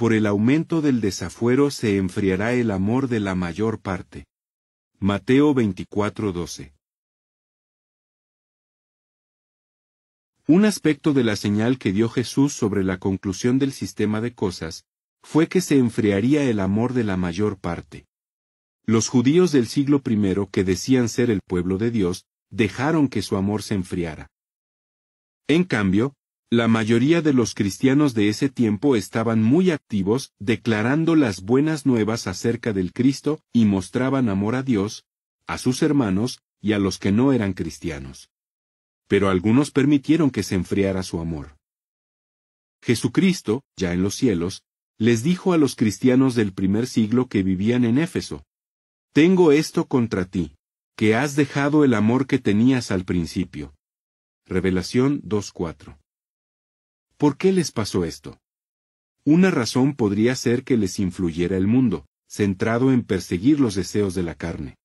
por el aumento del desafuero se enfriará el amor de la mayor parte. Mateo 24:12 Un aspecto de la señal que dio Jesús sobre la conclusión del sistema de cosas fue que se enfriaría el amor de la mayor parte. Los judíos del siglo I que decían ser el pueblo de Dios, dejaron que su amor se enfriara. En cambio, la mayoría de los cristianos de ese tiempo estaban muy activos, declarando las buenas nuevas acerca del Cristo, y mostraban amor a Dios, a sus hermanos, y a los que no eran cristianos. Pero algunos permitieron que se enfriara su amor. Jesucristo, ya en los cielos, les dijo a los cristianos del primer siglo que vivían en Éfeso, Tengo esto contra ti, que has dejado el amor que tenías al principio. Revelación 2.4 ¿Por qué les pasó esto? Una razón podría ser que les influyera el mundo, centrado en perseguir los deseos de la carne.